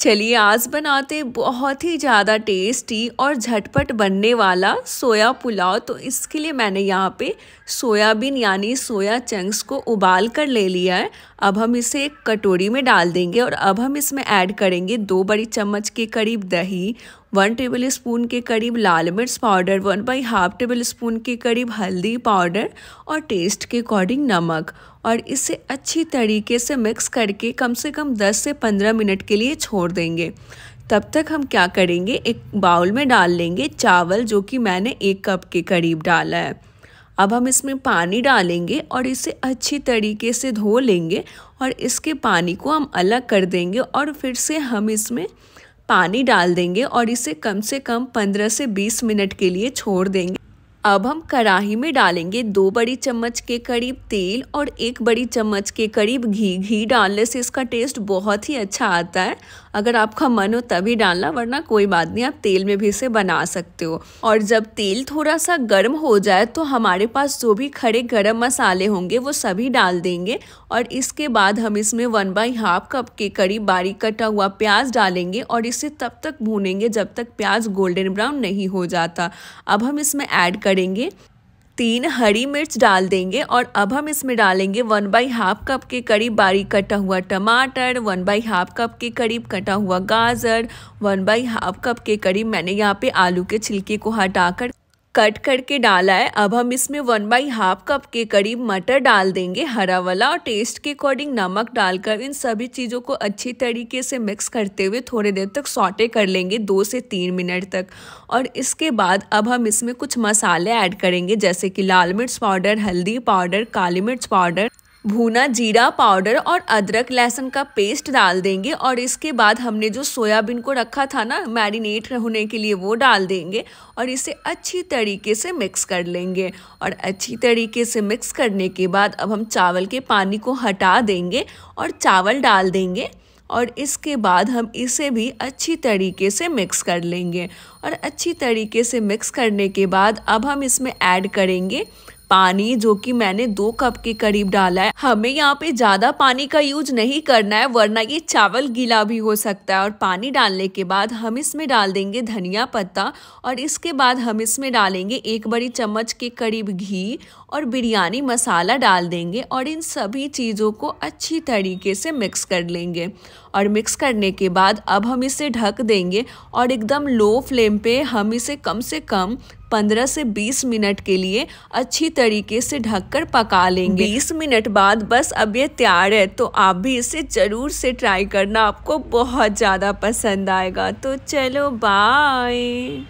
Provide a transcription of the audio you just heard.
चलिए आज बनाते बहुत ही ज़्यादा टेस्टी और झटपट बनने वाला सोया पुलाव तो इसके लिए मैंने यहाँ पे सोयाबीन यानी सोया चंक्स को उबाल कर ले लिया है अब हम इसे एक कटोरी में डाल देंगे और अब हम इसमें ऐड करेंगे दो बड़ी चम्मच के करीब दही वन टेबल स्पून के करीब लाल मिर्च powder one by half tablespoon के करीब हल्दी पाउडर और टेस्ट के अकॉर्डिंग नमक और इसे अच्छी तरीके से मिक्स करके कम से कम 10 से 15 मिनट के लिए छोड़ देंगे तब तक हम क्या करेंगे एक बाउल में डाल लेंगे चावल जो कि मैंने एक कप के करीब डाला है अब हम इसमें पानी डालेंगे और इसे अच्छी तरीके से धो लेंगे और इसके पानी को हम अलग कर देंगे और फिर से हम इसमें पानी डाल देंगे और इसे कम से कम 15 से 20 मिनट के लिए छोड़ देंगे अब हम कढ़ाही में डालेंगे दो बड़ी चम्मच के करीब तेल और एक बड़ी चम्मच के करीब घी घी डालने से इसका टेस्ट बहुत ही अच्छा आता है अगर आपका मन हो तभी डालना वरना कोई बात नहीं आप तेल में भी इसे बना सकते हो और जब तेल थोड़ा सा गर्म हो जाए तो हमारे पास जो भी खड़े गर्म मसाले होंगे वो सभी डाल देंगे और इसके बाद हम इसमें वन बाई हाफ कप के करीब बारीक कटा हुआ प्याज डालेंगे और इसे तब तक भूनेंगे जब तक प्याज गोल्डन ब्राउन नहीं हो जाता अब हम इसमें ऐड कर करेंगे तीन हरी मिर्च डाल देंगे और अब हम इसमें डालेंगे वन बाई हाफ कप के करीब बारीक कटा हुआ टमाटर वन बाई हाफ कप के करीब कटा हुआ गाजर वन बाई हाफ कप के करीब मैंने यहाँ पे आलू के छिलके को हटाकर कट करके डाला है अब हम इसमें वन बाई हाफ कप के करीब मटर डाल देंगे हरा वाला और टेस्ट के अकॉर्डिंग नमक डालकर इन सभी चीज़ों को अच्छी तरीके से मिक्स करते हुए थोड़ी देर तक सौटे कर लेंगे दो से तीन मिनट तक और इसके बाद अब हम इसमें कुछ मसाले ऐड करेंगे जैसे कि लाल मिर्च पाउडर हल्दी पाउडर काली मिर्च पाउडर भुना जीरा पाउडर और अदरक लहसुन का पेस्ट डाल देंगे और इसके बाद हमने जो सोयाबीन को रखा था ना मैरिनेट होने के लिए वो डाल देंगे और इसे अच्छी तरीके से मिक्स कर लेंगे और अच्छी तरीके से मिक्स करने के बाद अब हम चावल के पानी को हटा देंगे और चावल डाल देंगे और इसके बाद हम इसे भी अच्छी तरीके से मिक्स कर लेंगे और अच्छी तरीके से मिक्स करने के बाद अब हम इसमें ऐड करेंगे पानी जो कि मैंने दो कप के करीब डाला है हमें यहाँ पे ज्यादा पानी का यूज नहीं करना है वरना ये चावल गीला भी हो सकता है और पानी डालने के बाद हम इसमें डाल देंगे धनिया पत्ता और इसके बाद हम इसमें डालेंगे एक बड़ी चम्मच के करीब घी और बिरयानी मसाला डाल देंगे और इन सभी चीज़ों को अच्छी तरीके से मिक्स कर लेंगे और मिक्स करने के बाद अब हम इसे ढक देंगे और एकदम लो फ्लेम पे हम इसे कम से कम 15 से 20 मिनट के लिए अच्छी तरीके से ढककर पका लेंगे 20 मिनट बाद बस अब ये तैयार है तो आप भी इसे ज़रूर से ट्राई करना आपको बहुत ज़्यादा पसंद आएगा तो चलो बाय